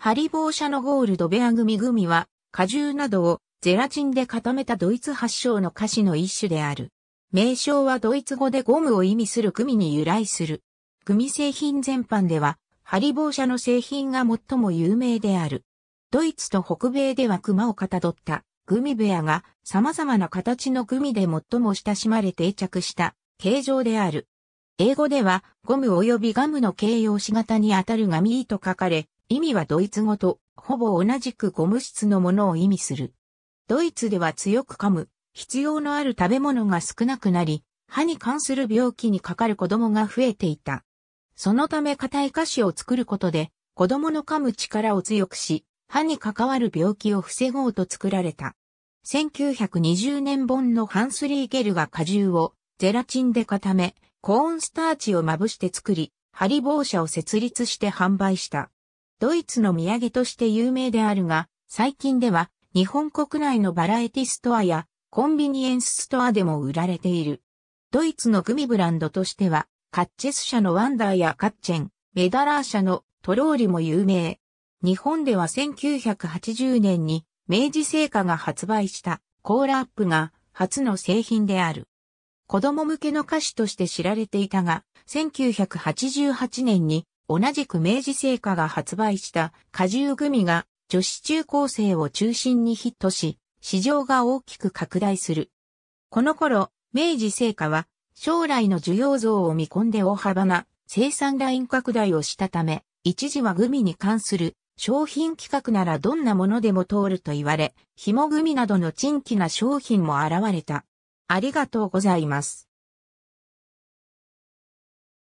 ハリボー社のゴールドベアグミグミは、果汁などをゼラチンで固めたドイツ発祥の菓子の一種である。名称はドイツ語でゴムを意味するグミに由来する。グミ製品全般では、ハリボー社の製品が最も有名である。ドイツと北米では熊をかたどったグミベアが様々な形のグミで最も親しまれ定着した形状である。英語ではゴム及びガムの形容詞型にあたるがミーと書かれ、意味はドイツ語とほぼ同じくゴム質のものを意味する。ドイツでは強く噛む、必要のある食べ物が少なくなり、歯に関する病気にかかる子供が増えていた。そのため硬い菓子を作ることで、子供の噛む力を強くし、歯に関わる病気を防ごうと作られた。1920年本のハンスリーゲルが果汁をゼラチンで固め、コーンスターチをまぶして作り、ハリボを設立して販売した。ドイツの土産として有名であるが、最近では日本国内のバラエティストアやコンビニエンスストアでも売られている。ドイツのグミブランドとしては、カッチェス社のワンダーやカッチェン、メダラー社のトローリも有名。日本では1980年に明治製菓が発売したコーラアップが初の製品である。子供向けの菓子として知られていたが、1988年に同じく明治製菓が発売した果汁グミが女子中高生を中心にヒットし、市場が大きく拡大する。この頃、明治製菓は将来の需要増を見込んで大幅な生産ライン拡大をしたため、一時はグミに関する商品企画ならどんなものでも通ると言われ、紐グミなどの珍奇な商品も現れた。ありがとうございます。